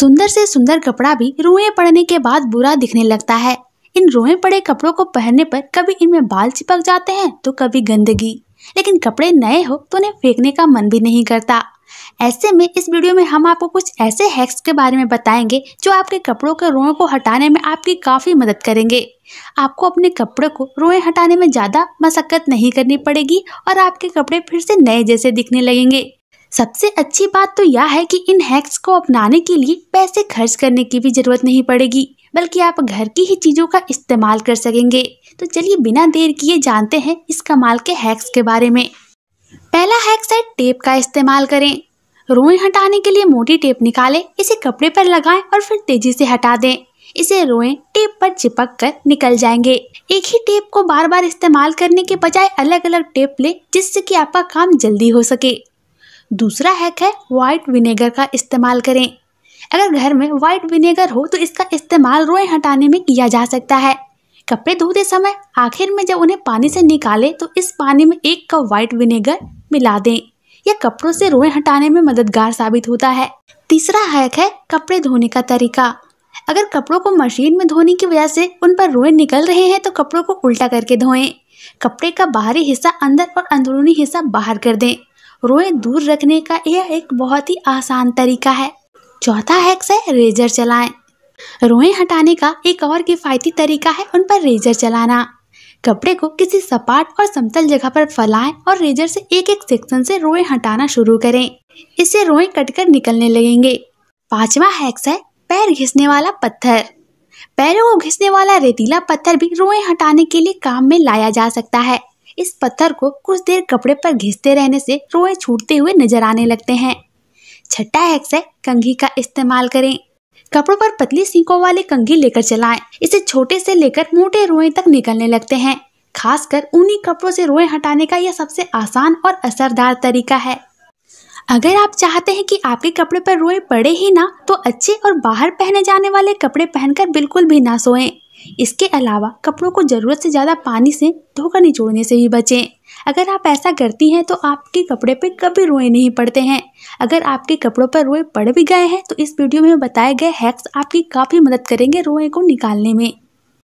सुंदर से सुंदर कपड़ा भी रोए पड़ने के बाद बुरा दिखने लगता है इन रोए पड़े कपड़ों को पहनने पर कभी इनमें बाल चिपक जाते हैं तो कभी गंदगी लेकिन कपड़े नए हो तो उन्हें फेंकने का मन भी नहीं करता ऐसे में इस वीडियो में हम आपको कुछ ऐसे हैक्स के बारे में बताएंगे जो आपके कपड़ों के रोए को हटाने में आपकी काफ़ी मदद करेंगे आपको अपने कपड़ों को रोए हटाने में ज़्यादा मशक्क़त नहीं करनी पड़ेगी और आपके कपड़े फिर से नए जैसे दिखने लगेंगे सबसे अच्छी बात तो यह है कि इन हैक्स को अपनाने के लिए पैसे खर्च करने की भी ज़रूरत नहीं पड़ेगी बल्कि आप घर की ही चीज़ों का इस्तेमाल कर सकेंगे तो चलिए बिना देर किए जानते हैं इस कमाल के हैक्स के बारे में पहला हैक्स है टेप का इस्तेमाल करें रोई हटाने के लिए मोटी टेप निकालें इसे कपड़े पर लगाएं और फिर तेजी से हटा दें इसे रोए टेप पर चिपक कर निकल जाएंगे एक ही टेप को बार बार इस्तेमाल करने के बजाय अलग अलग टेप लें जिससे कि आपका काम जल्दी हो सके दूसरा हैक है वाइट विनेगर का इस्तेमाल करें अगर घर में वाइट विनेगर हो तो इसका इस्तेमाल रोए हटाने में किया जा सकता है कपड़े धोते समय आखिर में जब उन्हें पानी से निकालें तो इस पानी में एक कप वाइट विनेगर मिला दें यह कपड़ों से रोए हटाने में मददगार साबित होता है तीसरा हैक है कपड़े धोने का तरीका अगर कपड़ों को मशीन में धोने की वजह से उन पर रोए निकल रहे हैं तो कपड़ों को उल्टा करके धोएं कपड़े का बाहरी हिस्सा अंदर और अंदरूनी हिस्सा बाहर कर दें रोए दूर रखने का यह एक बहुत ही आसान तरीका है चौथा हैक्स है रेजर चलाएं रोए हटाने का एक और किफ़ायती तरीका है उन पर रेजर चलाना कपड़े को किसी सपाट और समतल जगह पर फैलाएं और रेजर से एक एक सेक्शन से रोए हटाना शुरू करें इससे रोए कटकर निकलने लगेंगे पांचवा हैक्स है पैर घिसने वाला पत्थर पैरों को घिसने वाला रेतीला पत्थर भी रोए हटाने के लिए काम में लाया जा सकता है इस पत्थर को कुछ देर कपड़े पर घिसते रहने से रोए छूटते हुए नजर आने लगते हैं छठा हैक्स है कंघी का इस्तेमाल करें कपड़ों पर पतली सींकों वाली कंघी लेकर चलाएं इसे छोटे से लेकर मोटे रोए तक निकलने लगते हैं खासकर ऊनी कपड़ों से रोए हटाने का यह सबसे आसान और असरदार तरीका है अगर आप चाहते हैं कि आपके कपड़े पर रोए पड़े ही ना तो अच्छे और बाहर पहने जाने वाले कपड़े पहनकर बिल्कुल भी ना सोएं इसके अलावा कपड़ों को ज़रूरत से ज़्यादा पानी से धोकर निचोड़ने से भी बचें अगर आप ऐसा करती हैं तो आपके कपड़े पर कभी रोए नहीं पड़ते हैं अगर आपके कपड़ों पर रोए पड़ भी गए हैं तो इस वीडियो में बताए गए हैक्स आपकी काफ़ी मदद करेंगे रोए को निकालने में